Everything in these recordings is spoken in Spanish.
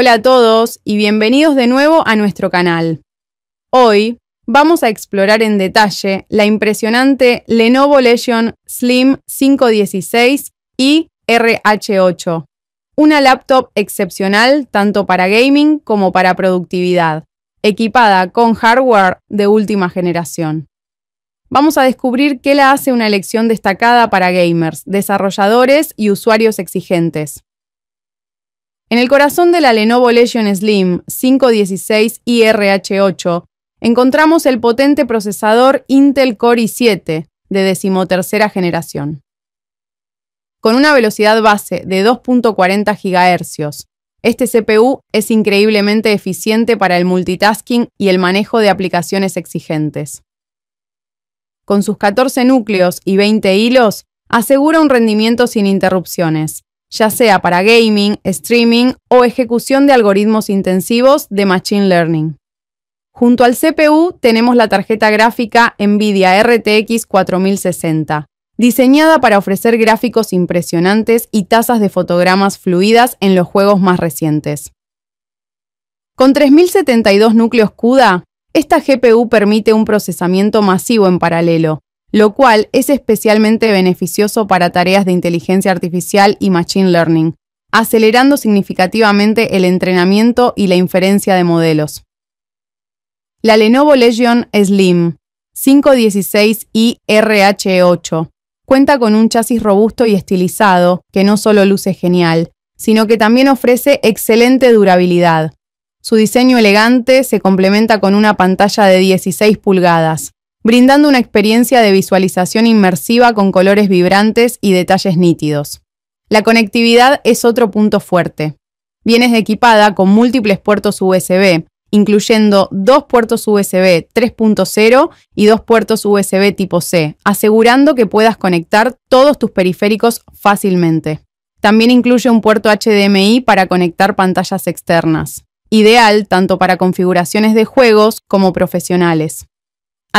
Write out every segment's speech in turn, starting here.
Hola a todos y bienvenidos de nuevo a nuestro canal. Hoy vamos a explorar en detalle la impresionante Lenovo Legion Slim 516 y RH8, una laptop excepcional tanto para gaming como para productividad, equipada con hardware de última generación. Vamos a descubrir qué la hace una elección destacada para gamers, desarrolladores y usuarios exigentes. En el corazón de la Lenovo Legion Slim 516 IRH8 encontramos el potente procesador Intel Core i7 de decimotercera generación. Con una velocidad base de 2.40 GHz, este CPU es increíblemente eficiente para el multitasking y el manejo de aplicaciones exigentes. Con sus 14 núcleos y 20 hilos, asegura un rendimiento sin interrupciones, ya sea para gaming, streaming o ejecución de algoritmos intensivos de Machine Learning. Junto al CPU tenemos la tarjeta gráfica Nvidia RTX 4060, diseñada para ofrecer gráficos impresionantes y tasas de fotogramas fluidas en los juegos más recientes. Con 3072 núcleos CUDA, esta GPU permite un procesamiento masivo en paralelo, lo cual es especialmente beneficioso para tareas de inteligencia artificial y machine learning, acelerando significativamente el entrenamiento y la inferencia de modelos. La Lenovo Legion Slim 516i RH8 cuenta con un chasis robusto y estilizado que no solo luce genial, sino que también ofrece excelente durabilidad. Su diseño elegante se complementa con una pantalla de 16 pulgadas, brindando una experiencia de visualización inmersiva con colores vibrantes y detalles nítidos. La conectividad es otro punto fuerte. Viene equipada con múltiples puertos USB, incluyendo dos puertos USB 3.0 y dos puertos USB tipo C, asegurando que puedas conectar todos tus periféricos fácilmente. También incluye un puerto HDMI para conectar pantallas externas, ideal tanto para configuraciones de juegos como profesionales.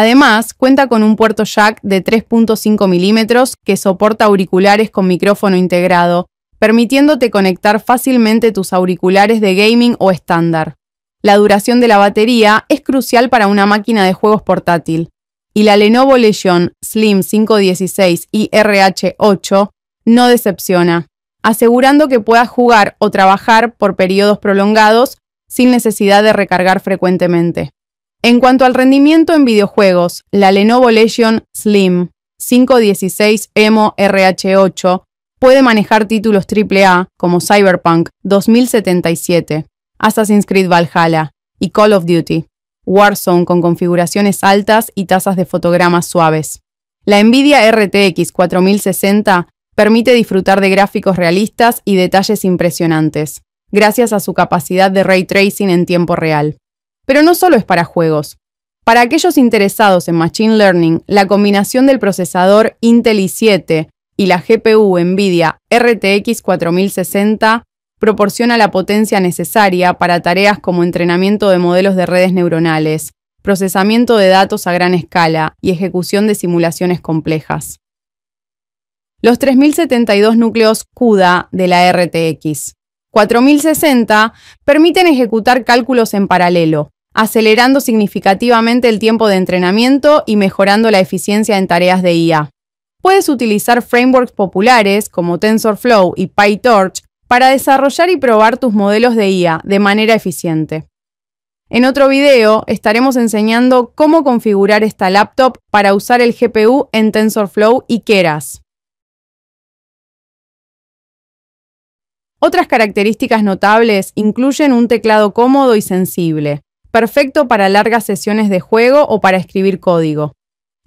Además, cuenta con un puerto jack de 3.5 milímetros que soporta auriculares con micrófono integrado, permitiéndote conectar fácilmente tus auriculares de gaming o estándar. La duración de la batería es crucial para una máquina de juegos portátil, y la Lenovo Legion Slim 516 y RH8 no decepciona, asegurando que puedas jugar o trabajar por periodos prolongados sin necesidad de recargar frecuentemente. En cuanto al rendimiento en videojuegos, la Lenovo Legion Slim 516 EMO RH8 puede manejar títulos AAA como Cyberpunk 2077, Assassin's Creed Valhalla y Call of Duty, Warzone con configuraciones altas y tasas de fotogramas suaves. La Nvidia RTX 4060 permite disfrutar de gráficos realistas y detalles impresionantes, gracias a su capacidad de ray tracing en tiempo real. Pero no solo es para juegos. Para aquellos interesados en Machine Learning, la combinación del procesador Intel i7 y la GPU NVIDIA RTX 4060 proporciona la potencia necesaria para tareas como entrenamiento de modelos de redes neuronales, procesamiento de datos a gran escala y ejecución de simulaciones complejas. Los 3072 núcleos CUDA de la RTX 4060 permiten ejecutar cálculos en paralelo, acelerando significativamente el tiempo de entrenamiento y mejorando la eficiencia en tareas de IA. Puedes utilizar frameworks populares como TensorFlow y PyTorch para desarrollar y probar tus modelos de IA de manera eficiente. En otro video estaremos enseñando cómo configurar esta laptop para usar el GPU en TensorFlow y Keras. Otras características notables incluyen un teclado cómodo y sensible, perfecto para largas sesiones de juego o para escribir código.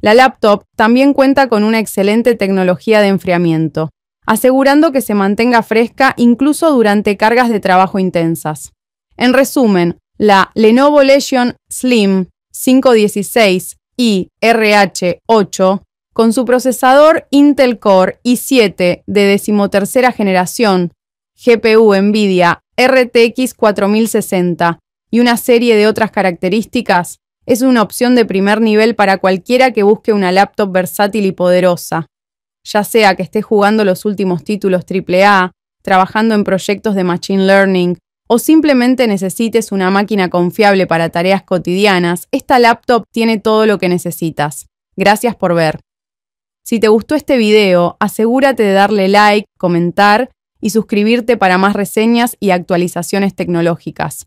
La laptop también cuenta con una excelente tecnología de enfriamiento, asegurando que se mantenga fresca incluso durante cargas de trabajo intensas. En resumen, la Lenovo Legion Slim 516 y RH8 con su procesador Intel Core i7 de decimotercera generación, GPU Nvidia RTX 4060 y una serie de otras características, es una opción de primer nivel para cualquiera que busque una laptop versátil y poderosa, ya sea que esté jugando los últimos títulos AAA, trabajando en proyectos de Machine Learning o simplemente necesites una máquina confiable para tareas cotidianas, esta laptop tiene todo lo que necesitas. Gracias por ver. Si te gustó este video, asegúrate de darle like, comentar y suscribirte para más reseñas y actualizaciones tecnológicas.